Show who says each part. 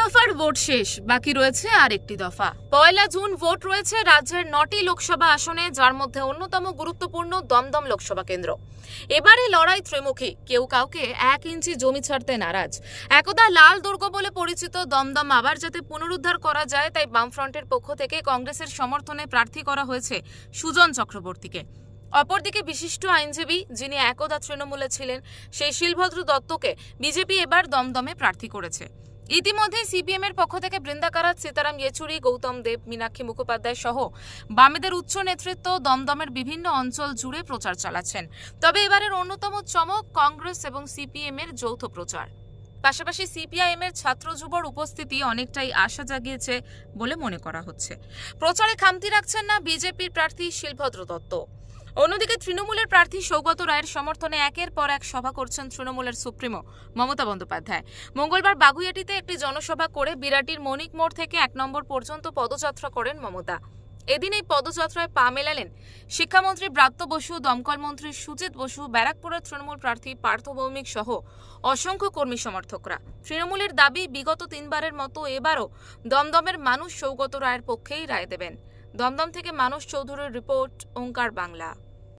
Speaker 1: দফার ভোট শেষ বাকি রয়েছে আরেকটি দফা পয়লা জুন ভোট রয়েছে রাজ্যের নটি লোকসভা আসনে যার মধ্যে অন্যতম গুরুত্বপূর্ণ দমদম লোকসভা কেন্দ্র এবারে লড়াই ত্রিমুখী কেউ কাউকে এক ইঞ্চি জমি ছাড়তে নারাজ একদা লাল দুর্গ বলে পরিচিত দমদম আবার যাতে পুনরুদ্ধার করা যায় তাই বামফ্রন্টের পক্ষ থেকে কংগ্রেসের সমর্থনে প্রার্থী করা হয়েছে সুজন চক্রবর্তীকে অপরদিকে বিশিষ্ট আইনজীবী যিনি একদা তৃণমূলে ছিলেন সেই শিলভদ্র দত্তকে বিজেপি এবার দমদমে প্রার্থী করেছে ইতিমধ্যেই সিপিএম এর পক্ষ থেকে বৃন্দা কারাত সীতারাম ইয়েচুরি গৌতম দেব মীনাক্ষী মুখোপাধ্যায় সহ বামেদের উচ্চ নেতৃত্ব দমদমের বিভিন্ন অঞ্চল জুড়ে প্রচার চালাচ্ছেন তবে এবারের অন্যতম চমক কংগ্রেস এবং সিপিএম এর যৌথ প্রচার পাশাপাশি সিপিআইএম এর ছাত্র যুবর উপস্থিতি অনেকটাই আশা জাগিয়েছে বলে মনে করা হচ্ছে প্রচারে খামতি রাখছেন না বিজেপির প্রার্থী শিলভদ্র দত্ত অন্যদিকে তৃণমূলের প্রার্থী সৌগত রায়ের সমর্থনে একের পর এক সভা করছেন তৃণমূলের সুপ্রিমো মমতা বন্দ্যোপাধ্যায় মঙ্গলবার বাগুইয়াটিতে একটি জনসভা করে বিরাটির মণিক মোড় থেকে এক নম্বর পর্যন্ত পদযাত্রা করেন মমতা এদিন এই পদযাত্রায় পা মেলালেন শিক্ষামন্ত্রী ব্রাত্য বসু দমকল মন্ত্রী সুজিত বসু ব্যারাকপুরের তৃণমূল প্রার্থী পার্থ ভৌমিক সহ অসংখ্য কর্মী সমর্থকরা তৃণমূলের দাবি বিগত তিনবারের মতো এবারও দমদমের মানুষ সৌগত রায়ের পক্ষেই রায় দেবেন দমদম থেকে মানুষ চৌধুরীর রিপোর্ট ওঙ্কার বাংলা